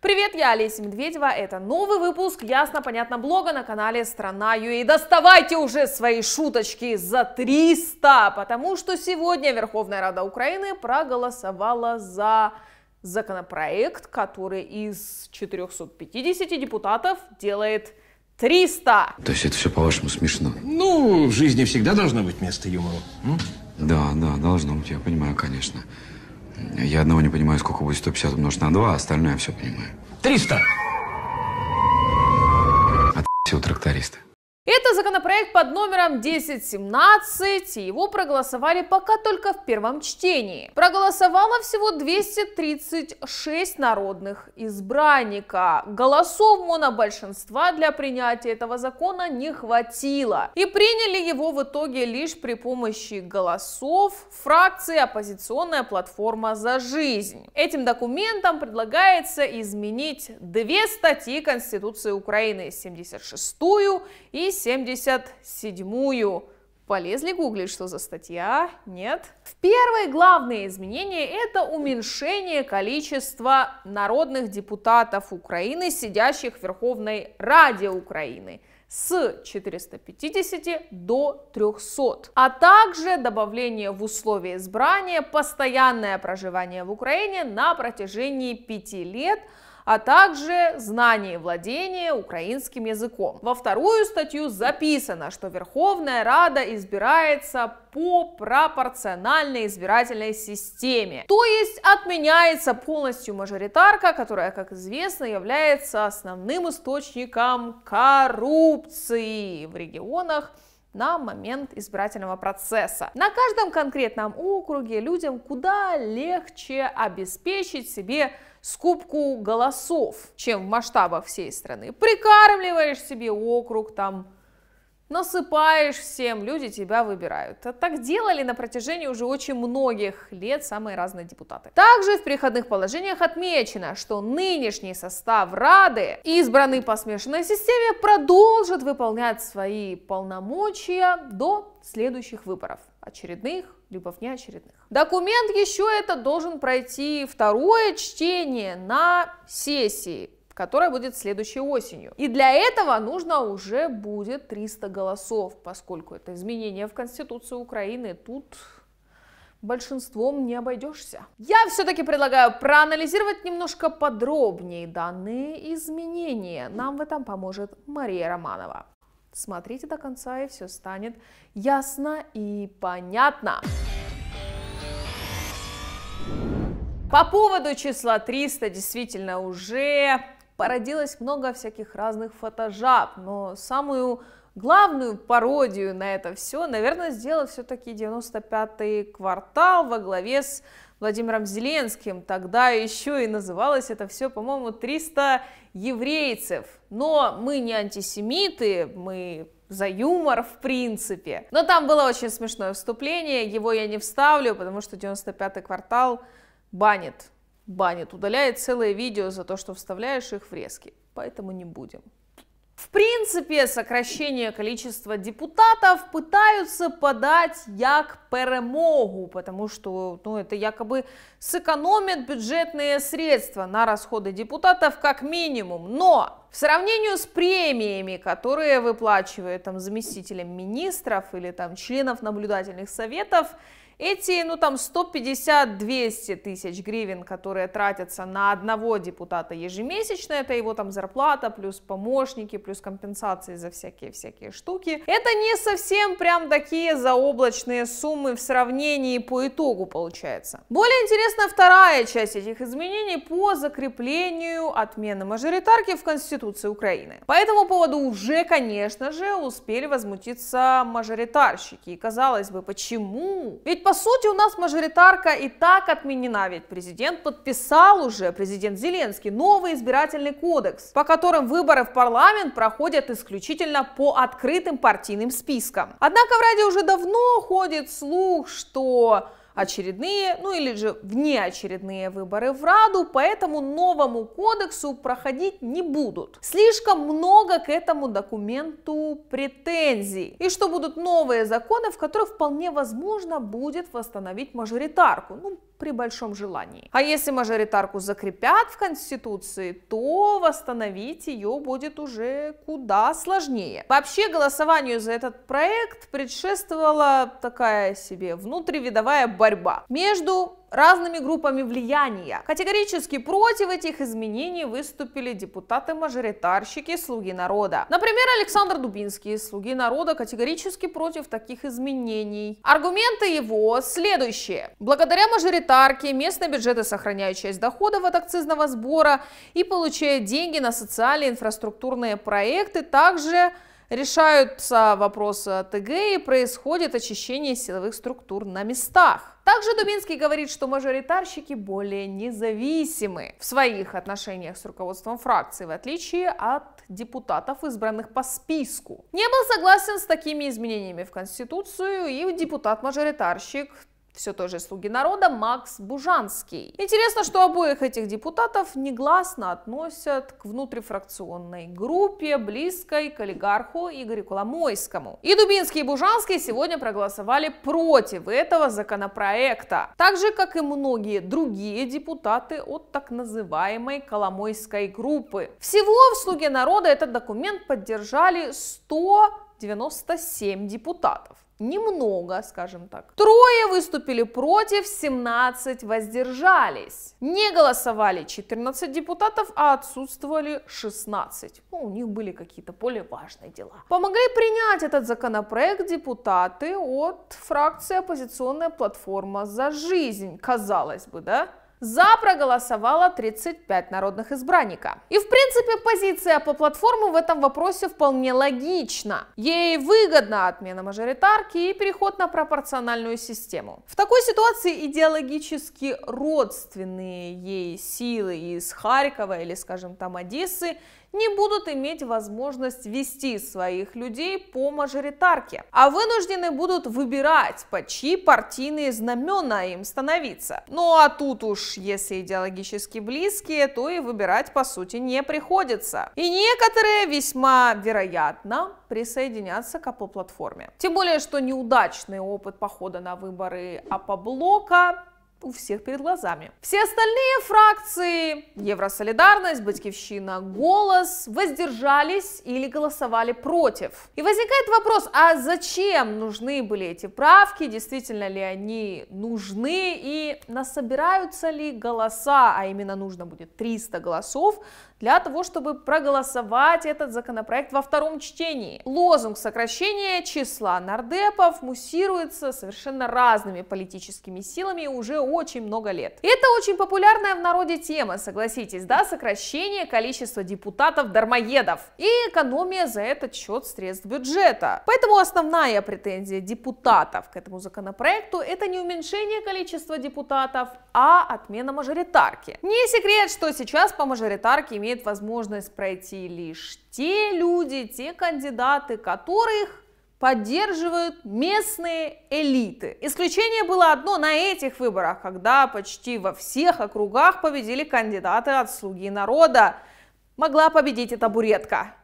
Привет, я Олеся Медведева, это новый выпуск ясно-понятно блога на канале Страна Ю. И доставайте уже свои шуточки за 300, потому что сегодня Верховная Рада Украины проголосовала за законопроект, который из 450 депутатов делает 300. То есть это все по-вашему смешно? Ну, в жизни всегда должно быть место юмору. М? Да, да, должно быть, я понимаю, конечно. Я одного не понимаю, сколько будет 150 умножить на 2, а остальное я все понимаю. 300! От у тракториста. Это это законопроект под номером 1017, его проголосовали пока только в первом чтении. Проголосовало всего 236 народных избранника. Голосов монобольшинства для принятия этого закона не хватило. И приняли его в итоге лишь при помощи голосов фракции «Оппозиционная платформа за жизнь». Этим документом предлагается изменить две статьи Конституции Украины, 76 ю и 77-ю. 77-ю. Полезли гуглить, что за статья? Нет. В первое главное изменение – это уменьшение количества народных депутатов Украины, сидящих в Верховной Раде Украины с 450 до 300, а также добавление в условия избрания постоянное проживание в Украине на протяжении пяти лет – а также знание и владение украинским языком. Во вторую статью записано, что Верховная Рада избирается по пропорциональной избирательной системе. То есть отменяется полностью мажоритарка, которая, как известно, является основным источником коррупции в регионах на момент избирательного процесса. На каждом конкретном округе людям куда легче обеспечить себе скупку голосов, чем в масштабах всей страны. Прикармливаешь себе округ, там, насыпаешь всем, люди тебя выбирают. А Так делали на протяжении уже очень многих лет самые разные депутаты. Также в переходных положениях отмечено, что нынешний состав Рады, избранный по смешанной системе, продолжит выполнять свои полномочия до следующих выборов очередных, либо внеочередных. Документ еще это должен пройти второе чтение на сессии которая будет следующей осенью. И для этого нужно уже будет 300 голосов, поскольку это изменение в Конституцию Украины. Тут большинством не обойдешься. Я все-таки предлагаю проанализировать немножко подробнее данные изменения. Нам в этом поможет Мария Романова. Смотрите до конца, и все станет ясно и понятно. По поводу числа 300 действительно уже породилось много всяких разных фотожаб, но самую главную пародию на это все, наверное, сделал все-таки 95-й квартал во главе с Владимиром Зеленским. Тогда еще и называлось это все, по-моему, 300 еврейцев. Но мы не антисемиты, мы за юмор, в принципе. Но там было очень смешное вступление, его я не вставлю, потому что 95-й квартал банит, банит, удаляет целое видео за то, что вставляешь их в резки. Поэтому не будем. В принципе, сокращение количества депутатов пытаются подать как перемогу, потому что ну, это якобы сэкономит бюджетные средства на расходы депутатов как минимум. Но в сравнении с премиями, которые выплачивают там, заместителям министров или там, членов наблюдательных советов, эти, ну там, 150-200 тысяч гривен, которые тратятся на одного депутата ежемесячно, это его там зарплата, плюс помощники, плюс компенсации за всякие-всякие штуки, это не совсем прям такие заоблачные суммы в сравнении по итогу получается. Более интересна вторая часть этих изменений по закреплению отмены мажоритарки в Конституции Украины. По этому поводу уже, конечно же, успели возмутиться мажоритарщики. И казалось бы, почему? Ведь по сути, у нас мажоритарка и так отменена, ведь президент подписал уже, президент Зеленский, новый избирательный кодекс, по которым выборы в парламент проходят исключительно по открытым партийным спискам. Однако в Раде уже давно ходит слух, что очередные, ну или же внеочередные выборы в Раду, поэтому новому кодексу проходить не будут. Слишком много к этому документу претензий. И что будут новые законы, в которых вполне возможно будет восстановить мажоритарку. Ну, при большом желании. А если мажоритарку закрепят в Конституции, то восстановить ее будет уже куда сложнее. Вообще голосованию за этот проект предшествовала такая себе внутривидовая борьба между разными группами влияния. Категорически против этих изменений выступили депутаты-мажоритарщики «Слуги народа». Например, Александр Дубинский, «Слуги народа» категорически против таких изменений. Аргументы его следующие. Благодаря мажоритарке местные бюджеты сохраняют часть доходов от акцизного сбора и получают деньги на социальные инфраструктурные проекты, также решаются вопросы АТГ и происходит очищение силовых структур на местах. Также Дубинский говорит, что мажоритарщики более независимы в своих отношениях с руководством фракции, в отличие от депутатов, избранных по списку. Не был согласен с такими изменениями в Конституцию и депутат-мажоритарщик все тоже «Слуги народа» Макс Бужанский. Интересно, что обоих этих депутатов негласно относят к внутрифракционной группе, близкой к олигарху Игорю Коломойскому. И Дубинский и Бужанский сегодня проголосовали против этого законопроекта, так же, как и многие другие депутаты от так называемой Коломойской группы. Всего в «Слуге народа» этот документ поддержали 197 депутатов немного, скажем так. Трое выступили против, 17 воздержались. Не голосовали 14 депутатов, а отсутствовали 16. Ну, у них были какие-то более важные дела. Помогли принять этот законопроект депутаты от фракции «Оппозиционная платформа за жизнь», казалось бы, да? За проголосовало 35 народных избранника. И в принципе позиция по платформы в этом вопросе вполне логична. Ей выгодна отмена мажоритарки и переход на пропорциональную систему. В такой ситуации идеологически родственные ей силы из Харькова или, скажем, там Одессы не будут иметь возможность вести своих людей по мажоритарке, а вынуждены будут выбирать, по чьи партийные знамена им становиться. Ну а тут уж, если идеологически близкие, то и выбирать по сути не приходится. И некоторые весьма вероятно присоединятся к АПО-платформе. Тем более, что неудачный опыт похода на выборы АПО-блока у всех перед глазами. Все остальные фракции Евросолидарность, Батькивщина, Голос воздержались или голосовали против. И возникает вопрос, а зачем нужны были эти правки, действительно ли они нужны и насобираются ли голоса, а именно нужно будет 300 голосов для того, чтобы проголосовать этот законопроект во втором чтении. Лозунг сокращения числа нардепов муссируется совершенно разными политическими силами уже очень много лет. Это очень популярная в народе тема, согласитесь, да, сокращение количества депутатов-дармоедов и экономия за этот счет средств бюджета. Поэтому основная претензия депутатов к этому законопроекту это не уменьшение количества депутатов, а отмена мажоритарки. Не секрет, что сейчас по мажоритарке имеет имеют возможность пройти лишь те люди, те кандидаты, которых поддерживают местные элиты. Исключение было одно на этих выборах, когда почти во всех округах победили кандидаты от «Слуги народа». Могла победить и табуретка.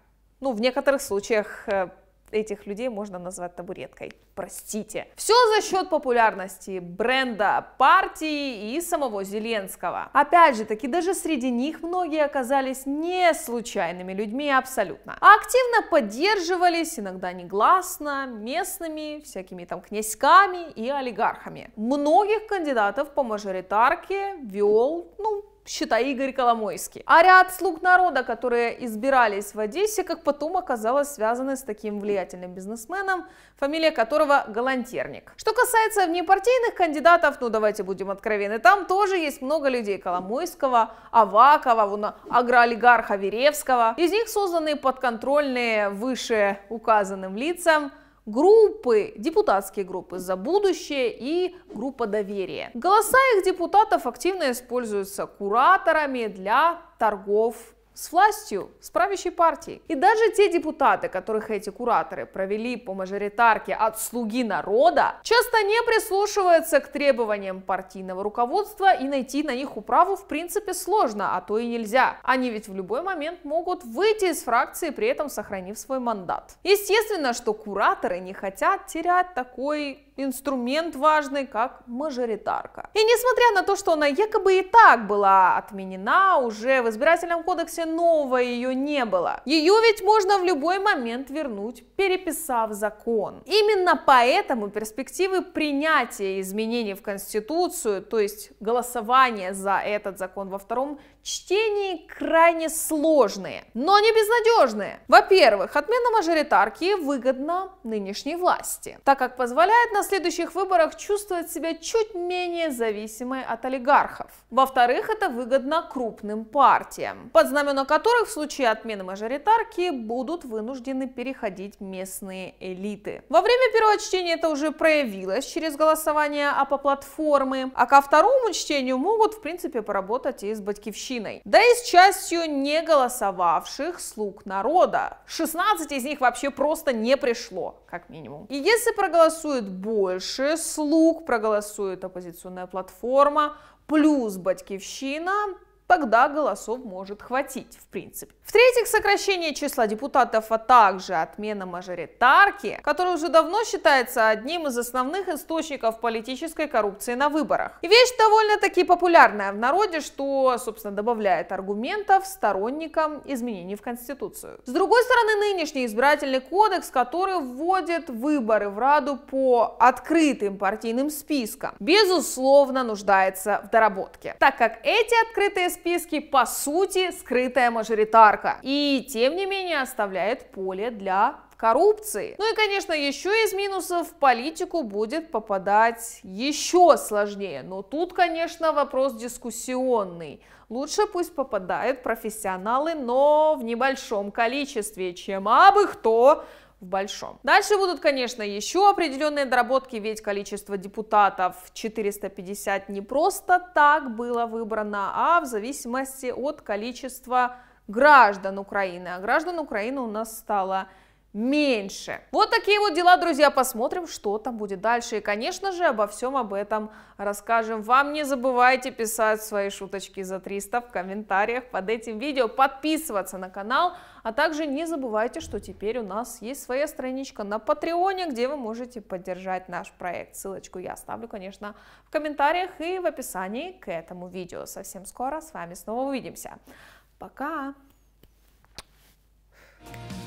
Ну, в некоторых случаях э, этих людей можно назвать табуреткой. Простите. Все за счет популярности бренда, партии и самого Зеленского. Опять же таки, даже среди них многие оказались не случайными людьми абсолютно, а активно поддерживались, иногда негласно, местными, всякими там князьками и олигархами. Многих кандидатов по мажоритарке вел, ну, считай, Игорь Коломойский. А ряд слуг народа, которые избирались в Одессе, как потом оказалось связаны с таким влиятельным бизнесменом, фамилия которого Галантерник. Что касается внепартийных кандидатов, ну давайте будем откровенны, там тоже есть много людей Коломойского, Авакова, вон, агроолигарха Веревского. Из них созданы подконтрольные выше указанным лицам – группы, депутатские группы «За будущее» и группа доверия. Голоса их депутатов активно используются кураторами для торгов с властью, с правящей партией. И даже те депутаты, которых эти кураторы провели по мажоритарке от «Слуги народа», часто не прислушиваются к требованиям партийного руководства и найти на них управу в принципе сложно, а то и нельзя. Они ведь в любой момент могут выйти из фракции, при этом сохранив свой мандат. Естественно, что кураторы не хотят терять такой инструмент важный, как мажоритарка. И несмотря на то, что она якобы и так была отменена, уже в избирательном кодексе нового ее не было. Ее ведь можно в любой момент вернуть, переписав закон. Именно поэтому перспективы принятия изменений в Конституцию, то есть голосование за этот закон во втором чтении, крайне сложные, но не безнадежные. Во-первых, отмена мажоритарки выгодна нынешней власти, так как позволяет на следующих выборах чувствовать себя чуть менее зависимой от олигархов. Во-вторых, это выгодно крупным партиям, под знамена которых в случае отмены мажоритарки будут вынуждены переходить местные элиты. Во время первого чтения это уже проявилось через голосование а по платформы а ко второму чтению могут в принципе поработать и с батькивщиной, Да и с частью не голосовавших слуг народа. 16 из них вообще просто не пришло, как минимум. И если проголосуют больше, больше слуг проголосует оппозиционная платформа, плюс батьківщина тогда голосов может хватить, в принципе. В-третьих, сокращение числа депутатов, а также отмена мажоритарки, которая уже давно считается одним из основных источников политической коррупции на выборах. И вещь довольно-таки популярная в народе, что, собственно, добавляет аргументов сторонникам изменений в Конституцию. С другой стороны, нынешний избирательный кодекс, который вводит выборы в Раду по открытым партийным спискам, безусловно, нуждается в доработке, так как эти открытые списки списке, по сути, скрытая мажоритарка. И, тем не менее, оставляет поле для коррупции. Ну и, конечно, еще из минусов в политику будет попадать еще сложнее. Но тут, конечно, вопрос дискуссионный. Лучше пусть попадают профессионалы, но в небольшом количестве, чем абы кто в большом. Дальше будут, конечно, еще определенные доработки, ведь количество депутатов 450 не просто так было выбрано, а в зависимости от количества граждан Украины. А граждан Украины у нас стало меньше. Вот такие вот дела, друзья. Посмотрим, что там будет дальше. И, конечно же, обо всем об этом расскажем вам. Не забывайте писать свои шуточки за 300 в комментариях под этим видео, подписываться на канал, а также не забывайте, что теперь у нас есть своя страничка на Патреоне, где вы можете поддержать наш проект. Ссылочку я оставлю, конечно, в комментариях и в описании к этому видео. Совсем скоро с вами снова увидимся. Пока! Thank you